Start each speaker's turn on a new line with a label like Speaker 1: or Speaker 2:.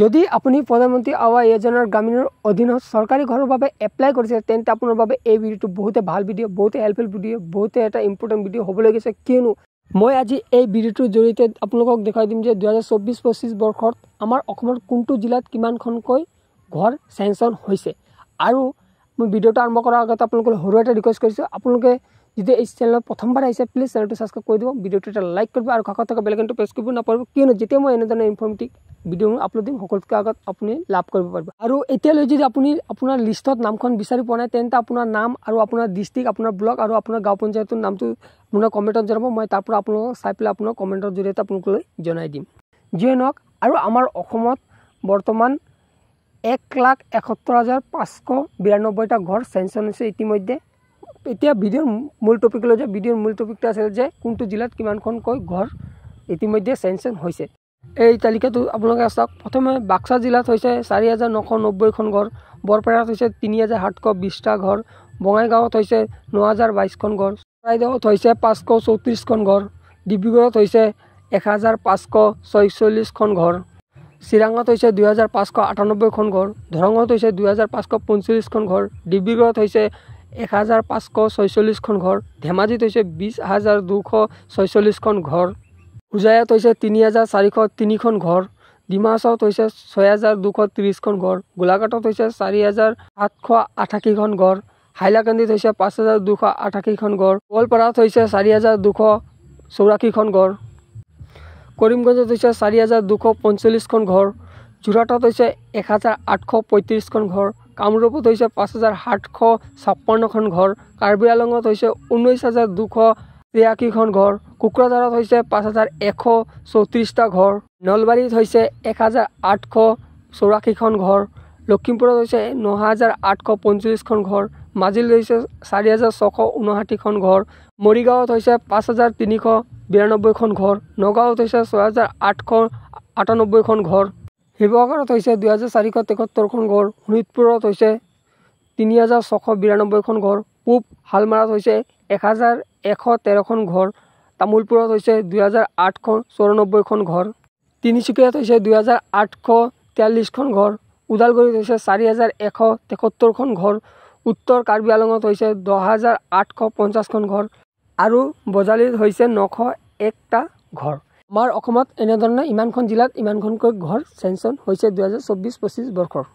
Speaker 1: যদি আপুনি প্ৰধানমন্ত্ৰী আৱাস য়োজনাৰ গ্ৰামীণৰ অধীনত চৰকাৰী ঘৰৰ বাবে এপ্লাই কৰিছে তেন্তে আপোনাৰ বাবে এই ভিডিঅ'টো বহুতে ভাল ভিডিঅ' বহুতে হেল্পফুল ভিডিঅ' বহুতে এটা ইম্পৰ্টেণ্ট ভিডিঅ' হ'বলৈ গৈছে কিয়নো মই আজি এই ভিডিঅ'টোৰ জৰিয়তে আপোনালোকক দেখুৱাই দিম যে দুহেজাৰ চৌব্বিছ পঁচিছ বৰ্ষত আমাৰ অসমৰ কোনটো জিলাত কিমানখনকৈ ঘৰ চেংচন হৈছে আৰু মই ভিডিঅ'টো আৰম্ভ কৰাৰ আগতে আপোনালোকলৈ সৰু এটা ৰিকুৱেষ্ট কৰিছোঁ আপোনালোকে যদি এই চেনেলত প্ৰথমবাৰ আহিছে প্লিজ চেনেলটো ছাবস্ক্ৰাইব কৰি দিব ভিডিঅ'টো এটা লাইক কৰিব আৰু কাষত থকা বেলেগটো প্ৰেছ কৰিব নাপাৰিব কিয়নো যেতিয়া মই এনেধৰণৰ ইনফৰ্মেটিভ ভিডিঅ' আপলোড দিম সকলোতকৈ আগত আপুনি লাভ কৰিব পাৰিব আৰু এতিয়ালৈ যদি আপুনি আপোনাৰ লিষ্টত নামখন বিচাৰি পোৱা নাই তেন্তে আপোনাৰ নাম আৰু আপোনাৰ ডিষ্ট্ৰিক্ট আপোনাৰ ব্লক আৰু আপোনাৰ গাঁও পঞ্চায়তৰ নামটো আপোনাৰ কমেণ্টত জনাব মই তাৰ পৰা আপোনালোকক চাই পেলাই আপোনাৰ কমেণ্টৰ জৰিয়তে আপোনালোকলৈ জনাই দিম যিয়ে নহওক আৰু আমাৰ অসমত বৰ্তমান এক লাখ এসত্তৰ হাজাৰ পাঁচশ বিৰান্নব্বৈটা ঘৰ চেঞ্চন হৈছে ইতিমধ্যে এতিয়া ভিডিঅ'ৰ মূল টপিকলৈ যাওঁ ভিডিঅ'ৰ মূল টপিকটো আছিলে যে কোনটো জিলাত কিমানখনকৈ ঘৰ ইতিমধ্যে চেংচন হৈছে এই তালিকাটো আপোনালোকে চাওক প্ৰথমে বাক্সা জিলাত হৈছে চাৰি হাজাৰ নশ নব্বৈখন ঘৰ বৰপেটাত হৈছে তিনি হাজাৰ সাতশ বিছটা ঘৰ বঙাইগাঁৱত হৈছে ন হাজাৰ বাইছখন ঘৰ চৰাইদেউত হৈছে পাঁচশ চৌত্ৰিছখন ঘৰ ডিব্ৰুগড়ত হৈছে এহাজাৰ পাঁচশ ছয়চল্লিছখন ঘৰ চিৰাঙত হৈছে দুই হাজাৰ পাঁচশ আঠানব্বৈখন ঘৰ দৰঙত হৈছে দুই হাজাৰ পাঁচশ পঞ্চল্লিছখন ঘৰ ডিব্ৰুগড়ত হৈছে এক হাজাৰ পাঁচশ ছয়চল্লিছখন ঘৰ ধেমাজিত হৈছে বিছ হাজাৰ দুশ ছয়চল্লিছখন ঘৰ উজায়াত হৈছে তিনি হাজাৰ চাৰিশ তিনিখন ঘৰ ডিমাচত হৈছে ছয় হাজাৰ দুশ ত্ৰিছখন ঘৰ গোলাঘাটত হৈছে চাৰি হাজাৰ আঠশ আঠাশীখন ঘৰ হাইলাকান্দিত হৈছে পাঁচ হাজাৰ দুশ আঠাশীখন ঘৰ গোৱালপাৰাত হৈছে চাৰি হাজাৰ দুশ চৌৰাশীখন ঘৰ কৰিমগঞ্জত হৈছে চাৰি হাজাৰ দুশ পঞ্চল্লিছখন ঘৰ যোৰহাটত হৈছে এক হাজাৰ আঠশ পঁয়ত্ৰিছখন ঘৰ কামৰূপত হৈছে পাঁচ হাজাৰ সাতশ ছাপন্নখন ঘৰ কাৰ্বি আংলঙত হৈছে ঊনৈছ হাজাৰ দুশ তিৰাশীখন ঘৰ কোকৰাঝাৰত হৈছে পাঁচ হাজাৰ এশ চৌত্ৰিছটা ঘৰ নলবাৰীত হৈছে এক হাজাৰ আঠশ চৌৰাশীখন ঘৰ লখিমপুৰত হৈছে ন হাজাৰ আঠশ পঞ্চল্লিছখন ঘৰ মাজুলীত হৈছে চাৰি হাজাৰ ছশ ঊনষাঠিখন ঘৰ মৰিগাঁৱত হৈছে পাঁচ হাজাৰ তিনিশ বিৰানব্বৈখন ঘৰ নগাঁৱত হৈছে ছয় হাজাৰ আঠশ আঠানব্বৈখন ঘৰ শিৱসাগৰত হৈছে দুই হাজাৰ চাৰিশ তেসত্তৰখন ঘৰ শোণিতপুৰত হৈছে তিনি হাজাৰ ছশ বিৰানব্বৈখন ঘৰ পূব শালমাৰাত হৈছে এক হাজাৰ এশ তেৰখন ঘৰ তামোলপুৰত হৈছে দুই হাজাৰ আঠখন চৌৰানব্বৈখন ঘৰ তিনিচুকীয়াত হৈছে দুই হাজাৰ আঠশ তিয়াল্লিছখন ঘৰ ওদালগুৰিত হৈছে চাৰি হাজাৰ এশ তেসত্তৰখন ঘৰ উত্তৰ কাৰ্বি আলঙত হৈছে দহ হাজাৰ আঠশ পঞ্চাছখন ঘৰ আৰু বজালীত হৈছে নশ একটা ঘৰ আমাৰ অসমত এনেধৰণে ইমানখন জিলাত ইমানখনকৈ ঘৰ চেংচন হৈছে দুহেজাৰ চৌব্বিছ পঁচিছ বৰ্ষৰ